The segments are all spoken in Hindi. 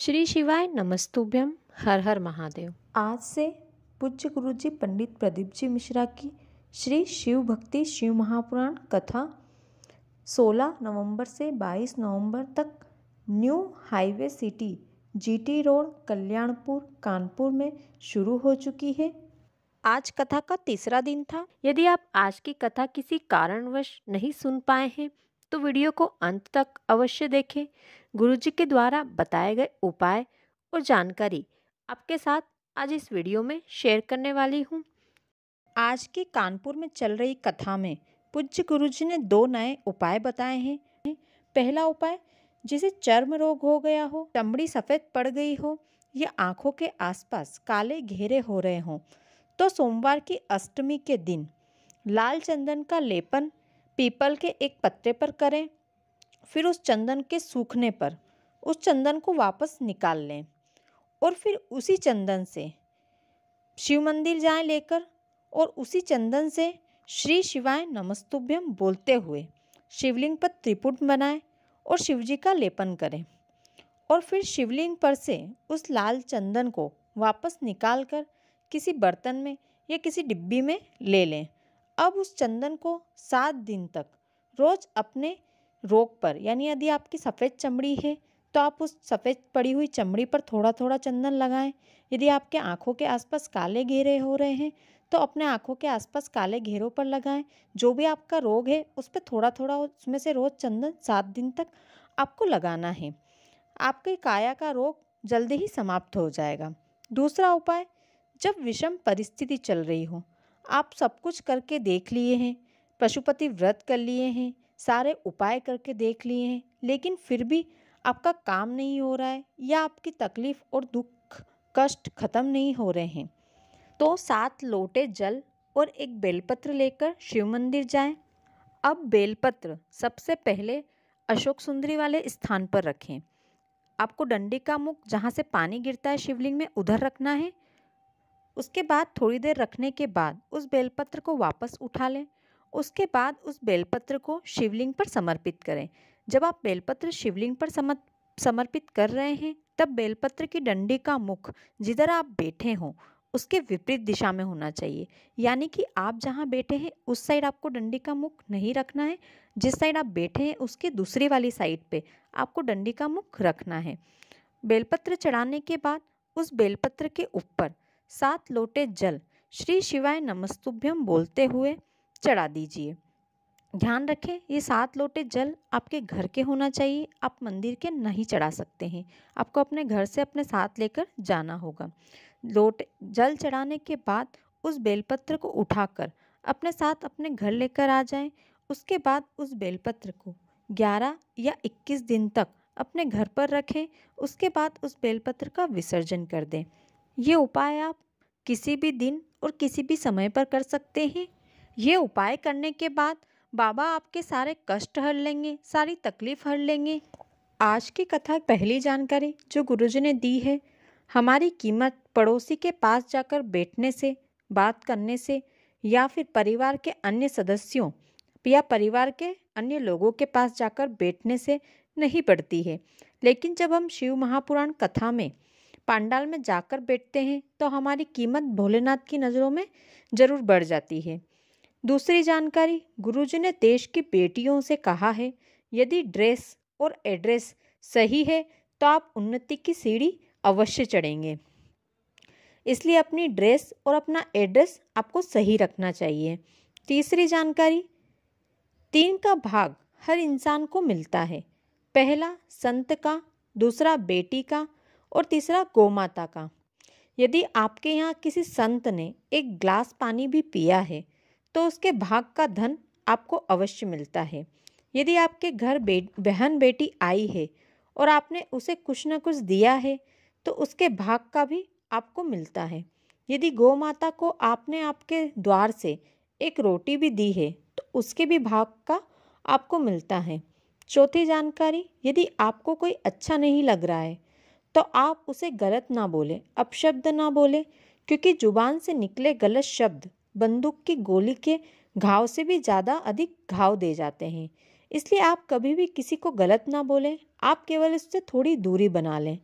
श्री शिवाय नमस्तुभ्यम हर हर महादेव आज से पूज्य गुरु जी पंडित प्रदीप जी मिश्रा की श्री शिव भक्ति शिव महापुराण कथा 16 नवंबर से 22 नवंबर तक new highway city GT road Kalyanpur Kanpur में शुरू हो चुकी है आज कथा का तीसरा दिन था यदि आप आज की कथा किसी कारणवश नहीं सुन पाए हैं तो वीडियो को अंत तक अवश्य देखें गुरु जी के द्वारा बताए गए उपाय और जानकारी आपके साथ आज इस वीडियो में शेयर करने वाली हूँ आज के कानपुर में चल रही कथा में पूज्य गुरु जी ने दो नए उपाय बताए हैं पहला उपाय जिसे चर्म रोग हो गया हो चमड़ी सफ़ेद पड़ गई हो या आँखों के आसपास काले घेरे हो रहे हों तो सोमवार की अष्टमी के दिन लाल चंदन का लेपन पीपल के एक पत्ते पर करें फिर उस चंदन के सूखने पर उस चंदन को वापस निकाल लें और फिर उसी चंदन से शिव मंदिर जाएं लेकर और उसी चंदन से श्री शिवाय नमस्तुभ्यम बोलते हुए शिवलिंग पर त्रिपुट बनाएं और शिवजी का लेपन करें और फिर शिवलिंग पर से उस लाल चंदन को वापस निकाल कर किसी बर्तन में या किसी डिब्बी में ले लें अब उस चंदन को सात दिन तक रोज़ अपने रोग पर यानी यदि आपकी सफ़ेद चमड़ी है तो आप उस सफ़ेद पड़ी हुई चमड़ी पर थोड़ा थोड़ा चंदन लगाएं यदि आपके आँखों के आसपास काले घेरे हो रहे हैं तो अपने आँखों के आसपास काले घेरों पर लगाएं जो भी आपका रोग है उस पर थोड़ा थोड़ा उसमें से रोज़ चंदन सात दिन तक आपको लगाना है आपके काया का रोग जल्दी ही समाप्त हो जाएगा दूसरा उपाय जब विषम परिस्थिति चल रही हो आप सब कुछ करके देख लिए हैं पशुपति व्रत कर लिए हैं सारे उपाय करके देख लिए हैं लेकिन फिर भी आपका काम नहीं हो रहा है या आपकी तकलीफ़ और दुख कष्ट ख़त्म नहीं हो रहे हैं तो सात लोटे जल और एक बेलपत्र लेकर शिव मंदिर जाएं। अब बेलपत्र सबसे पहले अशोक सुंदरी वाले स्थान पर रखें आपको डंडी का मुख जहाँ से पानी गिरता है शिवलिंग में उधर रखना है उसके बाद थोड़ी देर रखने के बाद उस बेलपत्र को वापस उठा लें उसके बाद उस बेलपत्र को शिवलिंग पर समर्पित करें जब आप बेलपत्र शिवलिंग पर समर्पित कर रहे हैं तब बेलपत्र की डंडी का मुख जिधर आप बैठे हों उसके विपरीत दिशा में होना चाहिए यानी कि आप जहाँ बैठे हैं उस साइड आपको डंडी का मुख नहीं रखना है जिस साइड आप बैठे हैं उसके दूसरी वाली साइड पे आपको डंडी का मुख रखना है बेलपत्र चढ़ाने के बाद उस बेलपत्र के ऊपर सात लोटे जल श्री शिवाय नमस्तुभ्यम बोलते हुए चढ़ा दीजिए ध्यान रखें ये सात लोटे जल आपके घर के होना चाहिए आप मंदिर के नहीं चढ़ा सकते हैं आपको अपने घर से अपने साथ लेकर जाना होगा लोटे जल चढ़ाने के बाद उस बेलपत्र को उठाकर अपने साथ अपने घर लेकर आ जाएं उसके बाद उस बेलपत्र को 11 या 21 दिन तक अपने घर पर रखें उसके बाद उस बेलपत्र का विसर्जन कर दें ये उपाय आप किसी भी दिन और किसी भी समय पर कर सकते हैं ये उपाय करने के बाद बाबा आपके सारे कष्ट हर लेंगे सारी तकलीफ हर लेंगे आज की कथा पहली जानकारी जो गुरुजी ने दी है हमारी कीमत पड़ोसी के पास जाकर बैठने से बात करने से या फिर परिवार के अन्य सदस्यों या परिवार के अन्य लोगों के पास जाकर बैठने से नहीं पड़ती है लेकिन जब हम शिव महापुराण कथा में पांडाल में जाकर बैठते हैं तो हमारी कीमत भोलेनाथ की नज़रों में ज़रूर बढ़ जाती है दूसरी जानकारी गुरुजी ने देश की बेटियों से कहा है यदि ड्रेस और एड्रेस सही है तो आप उन्नति की सीढ़ी अवश्य चढ़ेंगे इसलिए अपनी ड्रेस और अपना एड्रेस आपको सही रखना चाहिए तीसरी जानकारी तीन का भाग हर इंसान को मिलता है पहला संत का दूसरा बेटी का और तीसरा गौ माता का यदि आपके यहाँ किसी संत ने एक ग्लास पानी भी पिया है तो उसके भाग का धन आपको अवश्य मिलता है यदि आपके घर बे बहन बेटी आई है और आपने उसे कुछ न कुछ दिया है तो उसके भाग का भी आपको मिलता है यदि गौ माता को आपने आपके द्वार से एक रोटी भी दी है तो उसके भी भाग का आपको मिलता है चौथी जानकारी यदि आपको कोई अच्छा नहीं लग रहा है तो आप उसे गलत ना बोलें अपशब्द ना बोलें क्योंकि ज़ुबान से निकले गलत शब्द बंदूक की गोली के घाव से भी ज़्यादा अधिक घाव दे जाते हैं इसलिए आप कभी भी किसी को गलत ना बोलें आप केवल उससे थोड़ी दूरी बना लें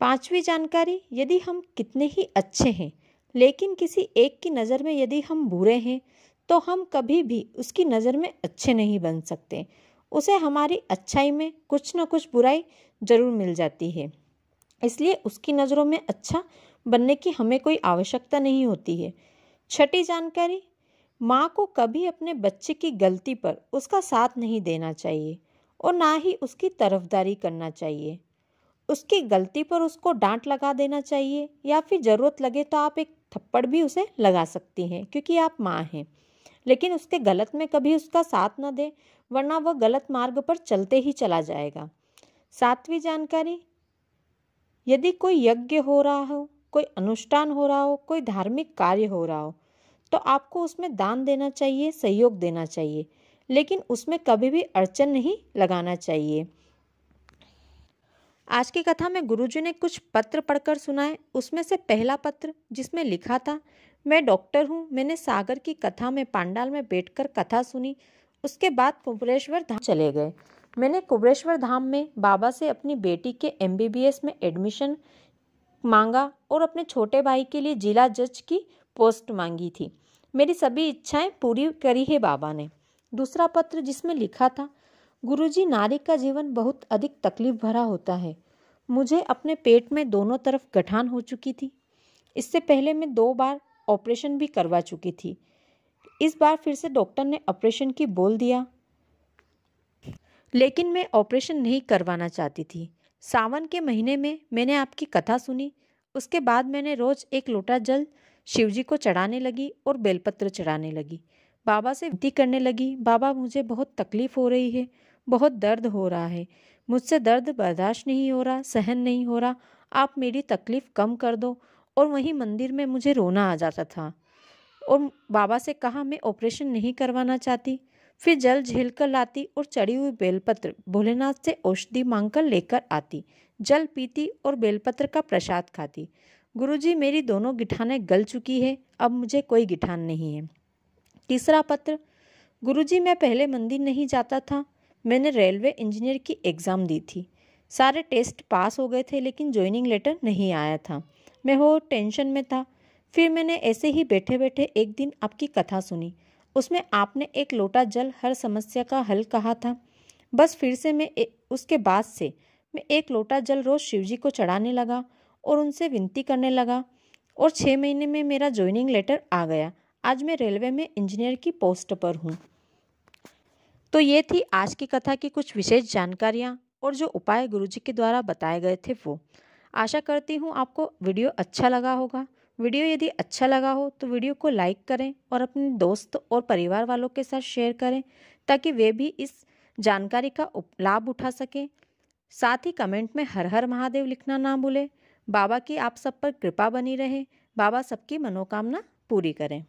पांचवी जानकारी यदि हम कितने ही अच्छे हैं लेकिन किसी एक की नज़र में यदि हम बुरे हैं तो हम कभी भी उसकी नज़र में अच्छे नहीं बन सकते उसे हमारी अच्छाई में कुछ ना कुछ बुराई जरूर मिल जाती है इसलिए उसकी नज़रों में अच्छा बनने की हमें कोई आवश्यकता नहीं होती है छठी जानकारी माँ को कभी अपने बच्चे की गलती पर उसका साथ नहीं देना चाहिए और ना ही उसकी तरफदारी करना चाहिए उसकी गलती पर उसको डांट लगा देना चाहिए या फिर ज़रूरत लगे तो आप एक थप्पड़ भी उसे लगा सकती हैं क्योंकि आप माँ हैं लेकिन उसके गलत में कभी उसका साथ न दे वरना वह गलत मार्ग पर चलते ही चला जाएगा सातवीं जानकारी यदि कोई यज्ञ हो रहा हो कोई अनुष्ठान हो रहा हो कोई धार्मिक कार्य हो रहा हो तो आपको उसमें दान देना चाहिए सहयोग देना चाहिए लेकिन उसमें कभी भी अड़चन नहीं लगाना चाहिए आज की कथा में गुरुजी ने कुछ पत्र पढ़कर सुनाए उसमें से पहला पत्र जिसमें लिखा था मैं डॉक्टर हूँ मैंने सागर की कथा में पांडाल में बैठकर कथा सुनी उसके बाद कुबरेश्वर धाम चले गए मैंने कुबरेश्वर धाम में बाबा से अपनी बेटी के एम में एडमिशन मांगा और अपने छोटे भाई के लिए जिला जज की पोस्ट मांगी थी मेरी सभी इच्छाएं पूरी करी है बाबा ने दूसरा पत्र जिसमें लिखा था गुरुजी नारी का जीवन बहुत अधिक तकलीफ भरा होता है मुझे अपने पेट में दोनों तरफ गठान हो चुकी थी इससे पहले मैं दो बार ऑपरेशन भी करवा चुकी थी इस बार फिर से डॉक्टर ने ऑपरेशन की बोल दिया लेकिन मैं ऑपरेशन नहीं करवाना चाहती थी सावन के महीने में मैंने आपकी कथा सुनी उसके बाद मैंने रोज एक लोटा जल शिवजी को चढ़ाने लगी और बेलपत्र चढ़ाने लगी बाबा से विनती करने लगी बाबा मुझे बहुत तकलीफ़ हो रही है बहुत दर्द हो रहा है मुझसे दर्द बर्दाश्त नहीं हो रहा सहन नहीं हो रहा आप मेरी तकलीफ़ कम कर दो और वहीं मंदिर में मुझे रोना आ जाता था और बाबा से कहा मैं ऑपरेशन नहीं करवाना चाहती फिर जल झेल कर लाती और चढ़ी हुई बेलपत्र भोलेनाथ से औषधि मांग कर लेकर आती जल पीती और बेलपत्र का प्रसाद खाती गुरुजी मेरी दोनों गिठानें गल चुकी है अब मुझे कोई गिठान नहीं है तीसरा पत्र गुरुजी मैं पहले मंदिर नहीं जाता था मैंने रेलवे इंजीनियर की एग्ज़ाम दी थी सारे टेस्ट पास हो गए थे लेकिन ज्वाइनिंग लेटर नहीं आया था मैं वो टेंशन में था फिर मैंने ऐसे ही बैठे बैठे एक दिन आपकी कथा सुनी उसमें आपने एक लोटा जल हर समस्या का हल कहा था बस फिर से मैं ए, उसके बाद से मैं एक लोटा जल रोज शिवजी को चढ़ाने लगा और उनसे विनती करने लगा और छः महीने में मेरा ज्वाइनिंग लेटर आ गया आज मैं रेलवे में इंजीनियर की पोस्ट पर हूँ तो ये थी आज की कथा की कुछ विशेष जानकारियाँ और जो उपाय गुरुजी के द्वारा बताए गए थे वो आशा करती हूँ आपको वीडियो अच्छा लगा होगा वीडियो यदि अच्छा लगा हो तो वीडियो को लाइक करें और अपने दोस्त और परिवार वालों के साथ शेयर करें ताकि वे भी इस जानकारी का लाभ उठा सकें साथ ही कमेंट में हर हर महादेव लिखना ना भूलें बाबा की आप सब पर कृपा बनी रहे बाबा सबकी मनोकामना पूरी करें